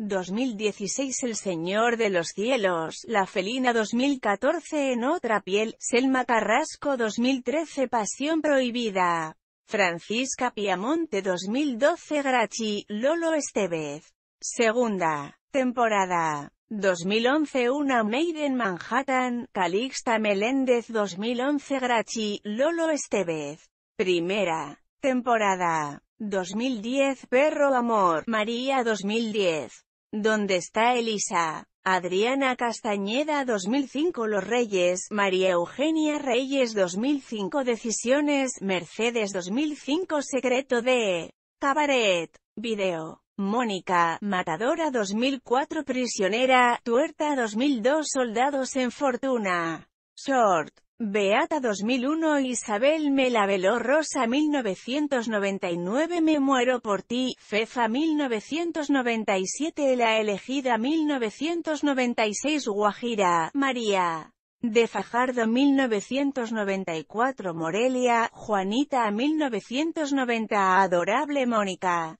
2016 El Señor de los Cielos, La Felina 2014 En Otra Piel, Selma Carrasco 2013 Pasión Prohibida, Francisca Piamonte 2012 Grachi, Lolo Estevez. Segunda temporada. 2011 Una Made in Manhattan, Calixta Meléndez 2011 Grachi, Lolo Estevez. Primera temporada. 2010 Perro Amor, María 2010. ¿Dónde está Elisa? Adriana Castañeda 2005 Los Reyes, María Eugenia Reyes 2005 Decisiones, Mercedes 2005 Secreto de Cabaret, Video, Mónica, Matadora 2004 Prisionera, Tuerta 2002 Soldados en Fortuna, Short Beata 2001 Isabel veló Rosa 1999 Me muero por ti, Fefa 1997 La elegida 1996 Guajira, María de Fajardo 1994 Morelia, Juanita 1990 Adorable Mónica